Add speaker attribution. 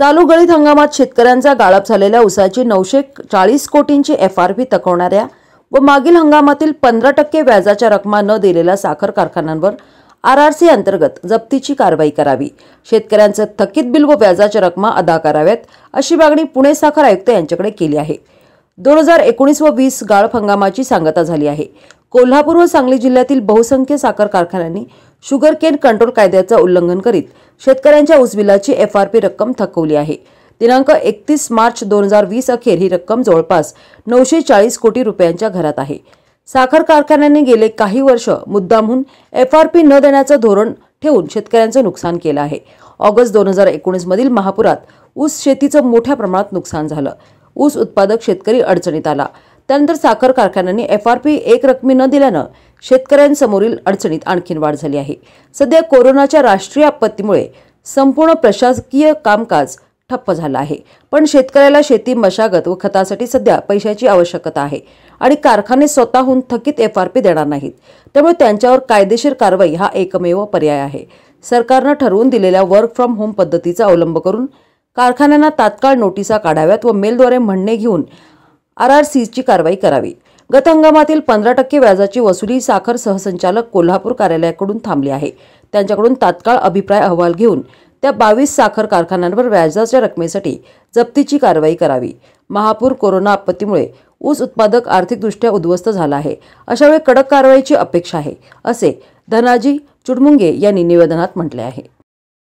Speaker 1: चालू गळीत हंगामात शेतकऱ्यांचा गाळप झालेल्या उसाची नऊशे चाळीस कोटींची एफ आर पी तकवणाऱ्या व मागील हंगामातील पंधरा टक्के व्याजाच्या रकमा न दिलेल्या साखर कारखान्यांवर आर आर सी अंतर्गत जप्तीची कारवाई करावी शेतकऱ्यांचं थकीत बिल व व्याजाच्या रकमा अदा कराव्यात अशी मागणी पुणे साखर आयुक्त यांच्याकडे केली आहे दोन हजार एकोणीस व वीस गाळप हंगामाची सांगता झाली आहे कोल्हापूर व सांगली जिल्ह्यातील बहुसंख्य साखर कारखान्यांनी शुगर केन कंट्रोल कायद्याचं उल्लंघन करीत शेतकऱ्यांच्या उसबिलाची एफ आर पी रक्कम थकवली आहे दिनांक एकतीस मार्च दोन हजार वीस अखेर ही रक्कम जवळपास नऊशे चाळीस कोटी रुपयांच्या घरात आहे साखर कारखान्यांनी गेले काही वर्ष मुद्दामहून एफ आर पी न देण्याचं धोरण ठेवून शेतकऱ्यांचं नुकसान केलं आहे ऑगस्ट दोन हजार एकोणीसमधील महापुरात ऊस शेतीचं मोठ्या प्रमाणात नुकसान झालं ऊस उत्पादक शेतकरी अडचणीत आला त्यानंतर साखर कारखान्यांनी एफ आर पी एक रकमी न दिल्यानं शेतकऱ्यांसमोरील अडचणीत आणखीन वाढ झाली आहे सध्या कोरोनाच्या राष्ट्रीय आपत्तीमुळे संपूर्ण प्रशासकीय कामकाज ठप्प झालं आहे पण शेतकऱ्याला शेती मशागत व खतासाठी सध्या पैशाची आवश्यकता आहे आणि कारखाने स्वतःहून थकीत एफ आर पी देणार नाहीत त्यामुळे त्यांच्यावर कायदेशीर कारवाई हा एकमेव पर्याय आहे सरकारनं ठरवून दिलेल्या वर्क फ्रॉम होम पद्धतीचा अवलंब करून कारखान्यांना तात्काळ नोटिसा काढाव्यात व मेलद्वारे म्हणणे घेऊन आर आर सीची कारवाई करावी गत हंगामातील पंधरा टक्के व्याजाची वसुली साखर सहसंचालक कोल्हापूर कार्यालयाकडून थांबली आहे त्यांच्याकडून तात्काळ अभिप्राय अहवाल घेऊन त्या बावीस साखर कारखान्यांवर व्याजाच्या रकमेसाठी जप्तीची कारवाई करावी महापूर कोरोना आपत्तीमुळे ऊस उत्पादक आर्थिकदृष्ट्या उद्ध्वस्त झाला आहे अशावेळी कडक कारवाईची अपेक्षा आहे असे धनाजी चुडमुंगे यांनी निवेदनात म्हटले आहे